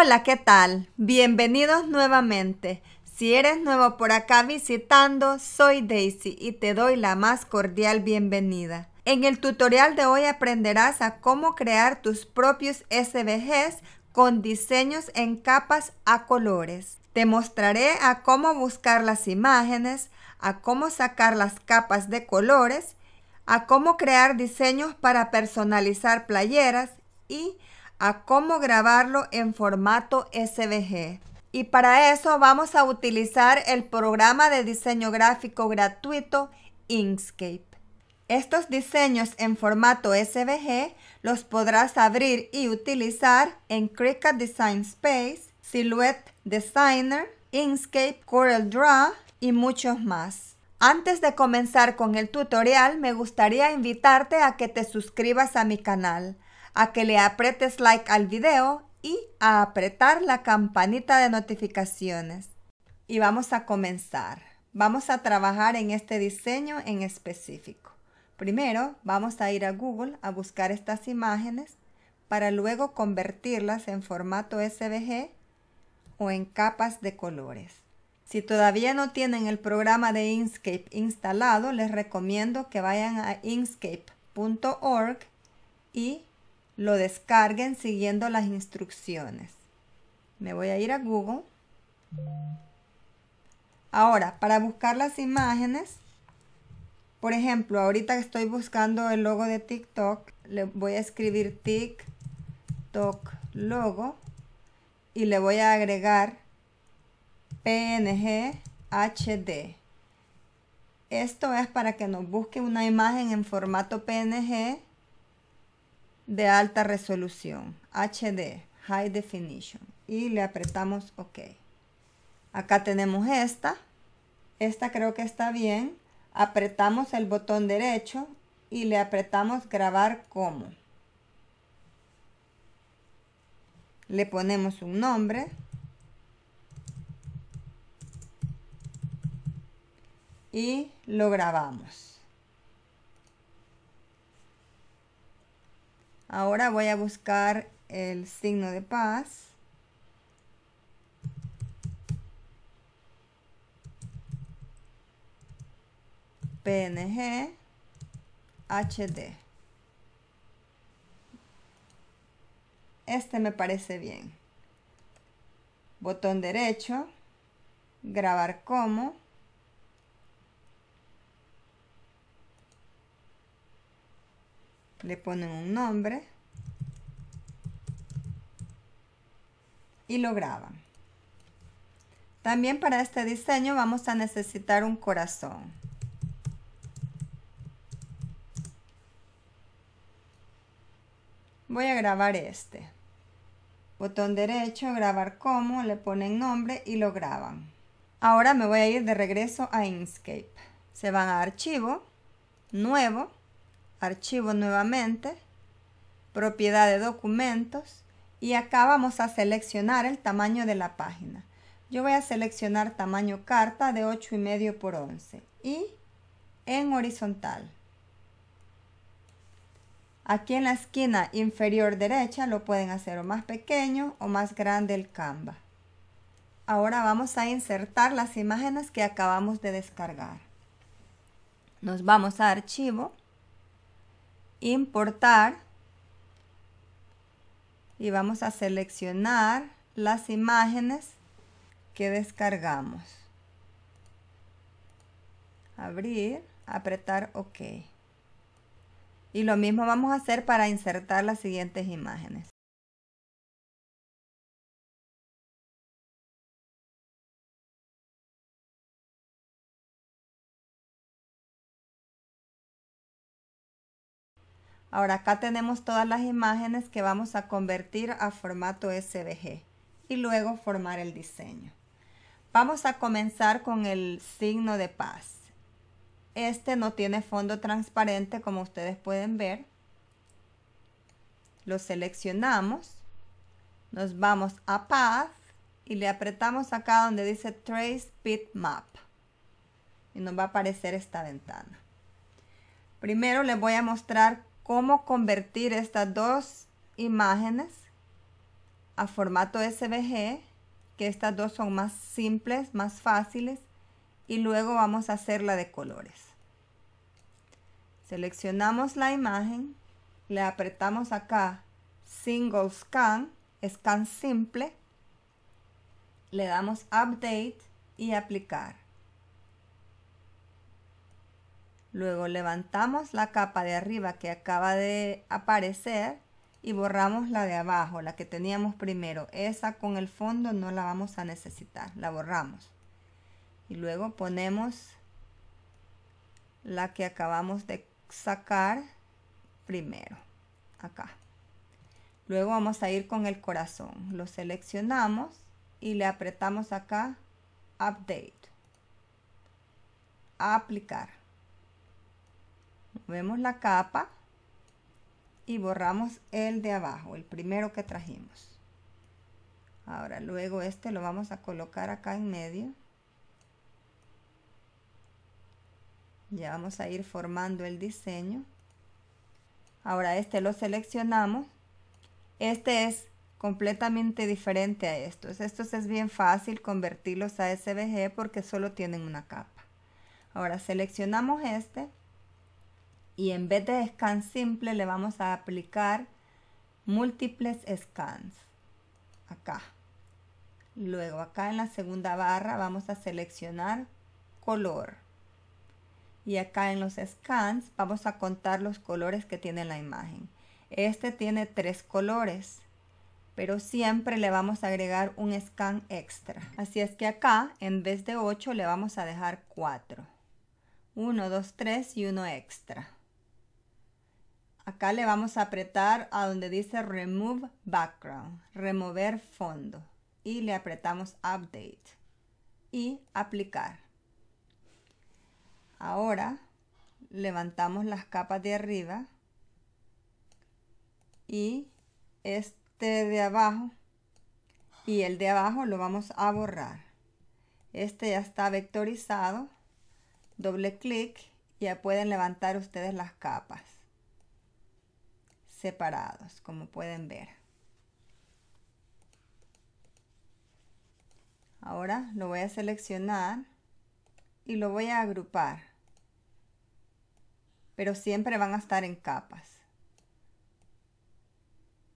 Hola, ¿qué tal? Bienvenidos nuevamente. Si eres nuevo por acá visitando, soy Daisy y te doy la más cordial bienvenida. En el tutorial de hoy aprenderás a cómo crear tus propios SVGs con diseños en capas a colores. Te mostraré a cómo buscar las imágenes, a cómo sacar las capas de colores, a cómo crear diseños para personalizar playeras y a cómo grabarlo en formato SVG. Y para eso vamos a utilizar el programa de diseño gráfico gratuito Inkscape. Estos diseños en formato SVG los podrás abrir y utilizar en Cricut Design Space, Silhouette Designer, Inkscape, Corel Draw y muchos más. Antes de comenzar con el tutorial, me gustaría invitarte a que te suscribas a mi canal a que le apretes like al video y a apretar la campanita de notificaciones. Y vamos a comenzar. Vamos a trabajar en este diseño en específico. Primero vamos a ir a Google a buscar estas imágenes para luego convertirlas en formato SVG o en capas de colores. Si todavía no tienen el programa de Inkscape instalado, les recomiendo que vayan a inkscape.org y lo descarguen siguiendo las instrucciones. Me voy a ir a Google. Ahora, para buscar las imágenes, por ejemplo, ahorita que estoy buscando el logo de TikTok, le voy a escribir TikTok logo y le voy a agregar PNG HD. Esto es para que nos busque una imagen en formato PNG de alta resolución, HD, High Definition, y le apretamos OK. Acá tenemos esta, esta creo que está bien, apretamos el botón derecho y le apretamos grabar como. Le ponemos un nombre. Y lo grabamos. Ahora voy a buscar el signo de paz. PNG HD. Este me parece bien. Botón derecho, grabar como. le ponen un nombre y lo graban. También para este diseño vamos a necesitar un corazón. Voy a grabar este. Botón derecho, grabar como, le ponen nombre y lo graban. Ahora me voy a ir de regreso a Inkscape. Se van a archivo, nuevo, archivo nuevamente, propiedad de documentos y acá vamos a seleccionar el tamaño de la página. Yo voy a seleccionar tamaño carta de 8,5 por 11 y en horizontal. Aquí en la esquina inferior derecha lo pueden hacer o más pequeño o más grande el Canva. Ahora vamos a insertar las imágenes que acabamos de descargar. Nos vamos a archivo importar y vamos a seleccionar las imágenes que descargamos. Abrir, apretar OK. Y lo mismo vamos a hacer para insertar las siguientes imágenes. Ahora acá tenemos todas las imágenes que vamos a convertir a formato SVG y luego formar el diseño. Vamos a comenzar con el signo de paz. Este no tiene fondo transparente como ustedes pueden ver. Lo seleccionamos. Nos vamos a Path y le apretamos acá donde dice Trace Map. Y nos va a aparecer esta ventana. Primero les voy a mostrar cómo convertir estas dos imágenes a formato SVG, que estas dos son más simples, más fáciles, y luego vamos a hacer la de colores. Seleccionamos la imagen, le apretamos acá Single Scan, Scan Simple, le damos Update y Aplicar. Luego levantamos la capa de arriba que acaba de aparecer y borramos la de abajo, la que teníamos primero. Esa con el fondo no la vamos a necesitar, la borramos. Y luego ponemos la que acabamos de sacar primero, acá. Luego vamos a ir con el corazón. Lo seleccionamos y le apretamos acá Update. Aplicar vemos la capa y borramos el de abajo, el primero que trajimos. Ahora luego este lo vamos a colocar acá en medio. Ya vamos a ir formando el diseño. Ahora este lo seleccionamos. Este es completamente diferente a estos. Estos es bien fácil convertirlos a SVG porque solo tienen una capa. Ahora seleccionamos este y en vez de scan simple le vamos a aplicar múltiples scans acá luego acá en la segunda barra vamos a seleccionar color y acá en los scans vamos a contar los colores que tiene la imagen este tiene tres colores pero siempre le vamos a agregar un scan extra así es que acá en vez de 8 le vamos a dejar 4 1, 2, 3 y uno extra Acá le vamos a apretar a donde dice Remove Background, remover fondo. Y le apretamos Update y aplicar. Ahora levantamos las capas de arriba y este de abajo y el de abajo lo vamos a borrar. Este ya está vectorizado. Doble clic y ya pueden levantar ustedes las capas separados, como pueden ver. Ahora lo voy a seleccionar y lo voy a agrupar. Pero siempre van a estar en capas.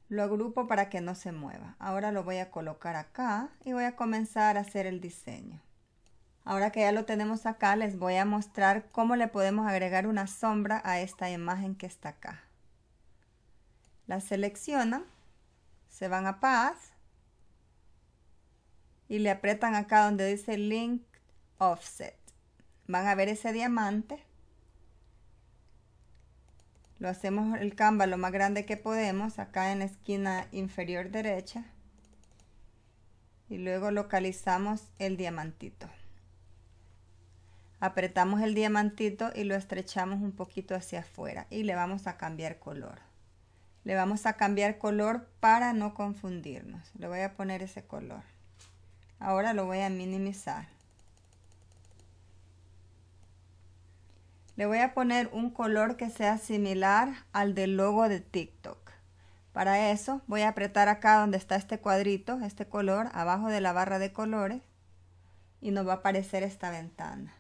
Lo agrupo para que no se mueva. Ahora lo voy a colocar acá y voy a comenzar a hacer el diseño. Ahora que ya lo tenemos acá, les voy a mostrar cómo le podemos agregar una sombra a esta imagen que está acá. La seleccionan, se van a paz y le apretan acá donde dice Link Offset. Van a ver ese diamante. Lo hacemos el Canva lo más grande que podemos, acá en la esquina inferior derecha. Y luego localizamos el diamantito. Apretamos el diamantito y lo estrechamos un poquito hacia afuera y le vamos a cambiar color. Le vamos a cambiar color para no confundirnos. Le voy a poner ese color. Ahora lo voy a minimizar. Le voy a poner un color que sea similar al del logo de TikTok. Para eso voy a apretar acá donde está este cuadrito, este color, abajo de la barra de colores. Y nos va a aparecer esta ventana.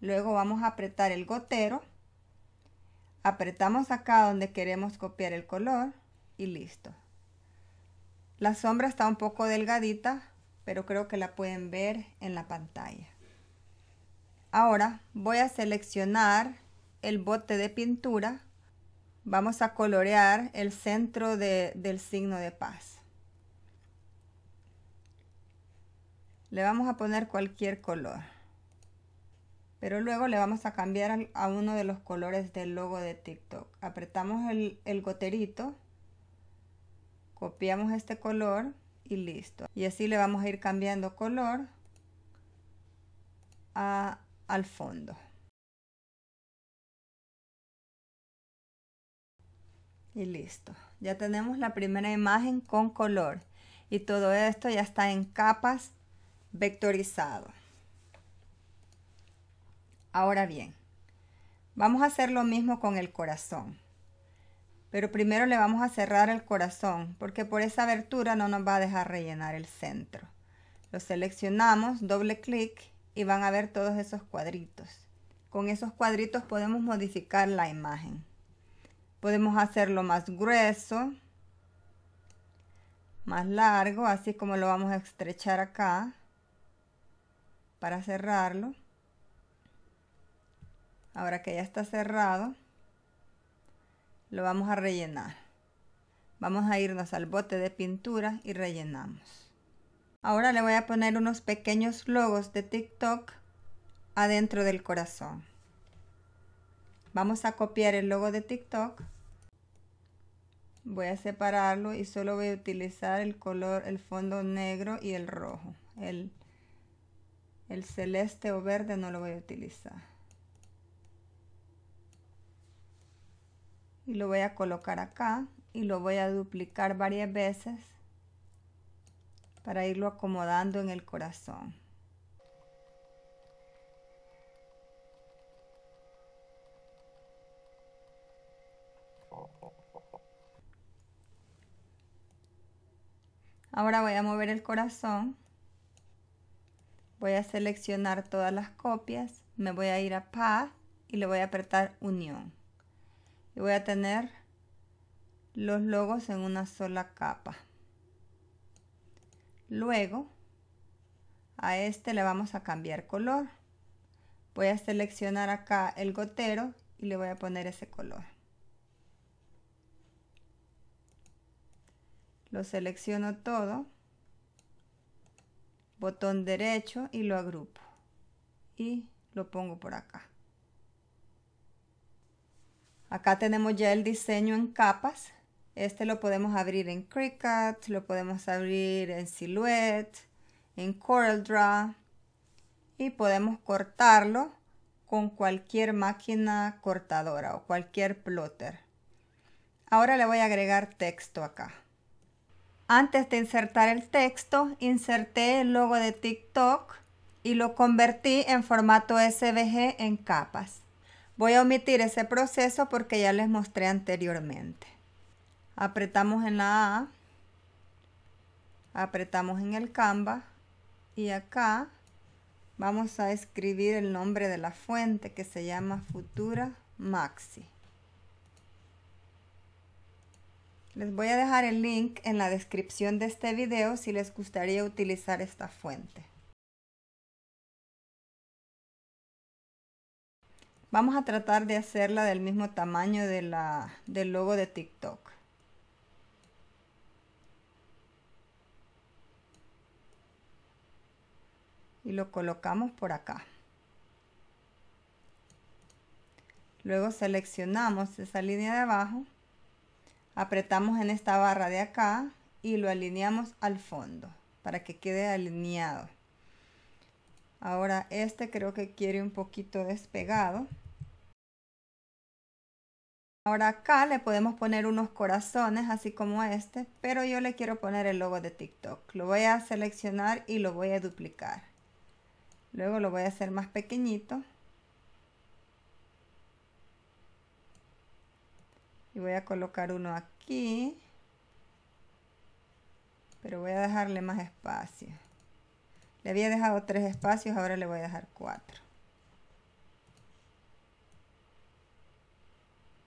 Luego vamos a apretar el gotero Apretamos acá donde queremos copiar el color y listo. La sombra está un poco delgadita, pero creo que la pueden ver en la pantalla. Ahora voy a seleccionar el bote de pintura. Vamos a colorear el centro del signo de paz. Le vamos a poner cualquier color. Pero luego le vamos a cambiar a uno de los colores del logo de TikTok. Apretamos el, goterito, copiamos este color y listo. Y así le vamos a ir cambiando color al fondo. Y listo. Ya tenemos la primera imagen con color. Y todo esto ya está en capas vectorizado. Ahora bien, vamos a hacer lo mismo con el corazón. Pero primero le vamos a cerrar el corazón porque por esa abertura no nos va a dejar rellenar el centro. Lo seleccionamos, doble clic y van a ver todos esos cuadritos. Con esos cuadritos podemos modificar la imagen. Podemos hacerlo más grueso, más largo, así como lo vamos a estrechar acá para cerrarlo. Ahora que ya está cerrado, lo vamos a rellenar. Vamos a irnos al bote de pintura y rellenamos. Ahora le voy a poner unos pequeños logos de TikTok adentro del corazón. Vamos a copiar el logo de TikTok. Voy a separarlo y solo voy a utilizar el color, el fondo negro y el rojo. El, el celeste o verde no lo voy a utilizar. y lo voy a colocar acá y lo voy a duplicar varias veces para irlo acomodando en el corazón. Ahora voy a mover el corazón. Voy a seleccionar todas las copias. Me voy a ir a Path y le voy a apretar Unión y voy a tener los logos en una sola capa luego a este le vamos a cambiar color voy a seleccionar acá el gotero y le voy a poner ese color lo selecciono todo botón derecho y lo agrupo y lo pongo por acá Acá tenemos ya el diseño en capas. Este lo podemos abrir en Cricut, lo podemos abrir en Silhouette, en CorelDRAW y podemos cortarlo con cualquier máquina cortadora o cualquier plotter. Ahora le voy a agregar texto acá. Antes de insertar el texto, inserté el logo de TikTok y lo convertí en formato SVG en capas. Voy a omitir ese proceso porque ya les mostré anteriormente. Apretamos en la A, apretamos en el Canva y acá vamos a escribir el nombre de la fuente que se llama Futura Maxi. Les voy a dejar el link en la descripción de este video si les gustaría utilizar esta fuente. Vamos a tratar de hacerla del mismo tamaño de del logo de TikTok. Y lo colocamos por acá. Luego seleccionamos esa línea de abajo. Apretamos en esta barra de acá y lo alineamos al fondo para que quede alineado. Ahora este creo que quiere un poquito despegado. Ahora acá le podemos poner unos corazones así como este, pero yo le quiero poner el logo de TikTok. Lo voy a seleccionar y lo voy a duplicar. Luego lo voy a hacer más pequeñito. Y voy a colocar uno aquí. Pero voy a dejarle más espacio. Le había dejado tres espacios, ahora le voy a dejar cuatro.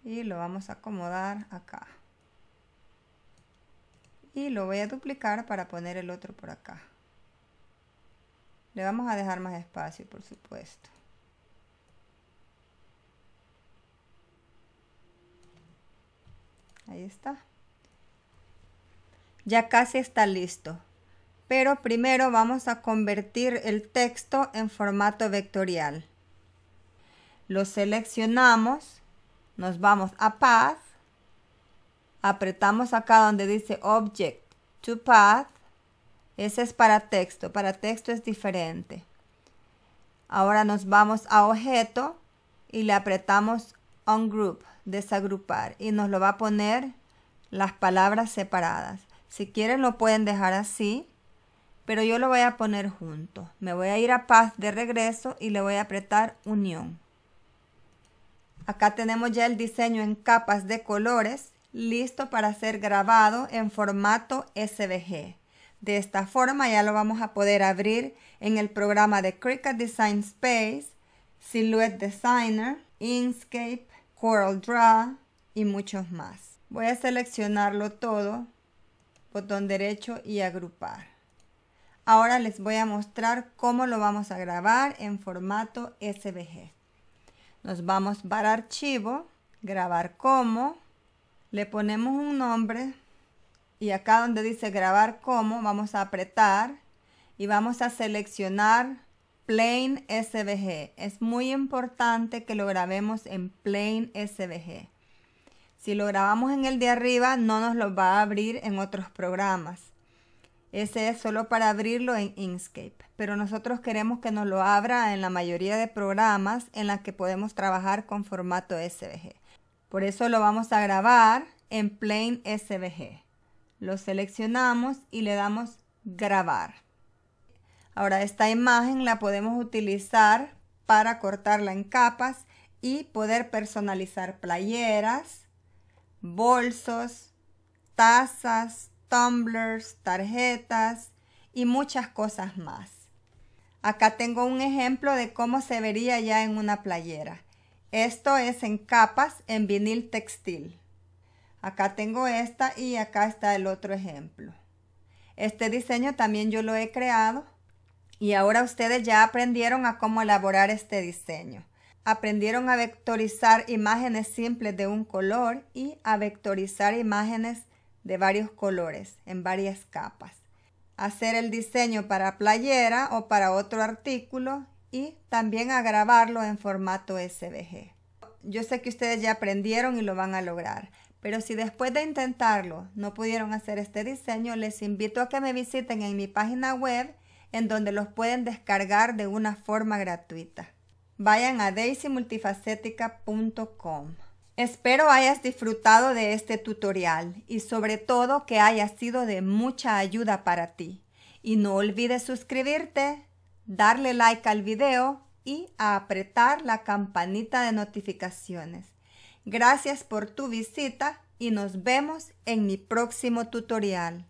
Y lo vamos a acomodar acá. Y lo voy a duplicar para poner el otro por acá. Le vamos a dejar más espacio, por supuesto. Ahí está. Ya casi está listo pero primero vamos a convertir el texto en formato vectorial. Lo seleccionamos, nos vamos a Path, apretamos acá donde dice Object to Path, ese es para texto, para texto es diferente. Ahora nos vamos a Objeto y le apretamos Ungroup, desagrupar, y nos lo va a poner las palabras separadas. Si quieren lo pueden dejar así pero yo lo voy a poner junto. Me voy a ir a paz de regreso y le voy a apretar unión. Acá tenemos ya el diseño en capas de colores, listo para ser grabado en formato SVG. De esta forma ya lo vamos a poder abrir en el programa de Cricut Design Space, Silhouette Designer, Inkscape, Draw y muchos más. Voy a seleccionarlo todo, botón derecho y agrupar. Ahora les voy a mostrar cómo lo vamos a grabar en formato SVG. Nos vamos para archivo, grabar como, le ponemos un nombre y acá donde dice grabar como vamos a apretar y vamos a seleccionar Plain SVG. Es muy importante que lo grabemos en Plain SVG. Si lo grabamos en el de arriba no nos lo va a abrir en otros programas. Ese es solo para abrirlo en Inkscape, pero nosotros queremos que nos lo abra en la mayoría de programas en las que podemos trabajar con formato SVG. Por eso lo vamos a grabar en Plain SVG. Lo seleccionamos y le damos grabar. Ahora esta imagen la podemos utilizar para cortarla en capas y poder personalizar playeras, bolsos, tazas, tumblers, tarjetas y muchas cosas más. Acá tengo un ejemplo de cómo se vería ya en una playera. Esto es en capas en vinil textil. Acá tengo esta y acá está el otro ejemplo. Este diseño también yo lo he creado y ahora ustedes ya aprendieron a cómo elaborar este diseño. Aprendieron a vectorizar imágenes simples de un color y a vectorizar imágenes de varios colores en varias capas. Hacer el diseño para playera o para otro artículo y también a grabarlo en formato SVG. Yo sé que ustedes ya aprendieron y lo van a lograr, pero si después de intentarlo no pudieron hacer este diseño, les invito a que me visiten en mi página web en donde los pueden descargar de una forma gratuita. Vayan a daisymultifacética.com. Espero hayas disfrutado de este tutorial y sobre todo que haya sido de mucha ayuda para ti. Y no olvides suscribirte, darle like al video y apretar la campanita de notificaciones. Gracias por tu visita y nos vemos en mi próximo tutorial.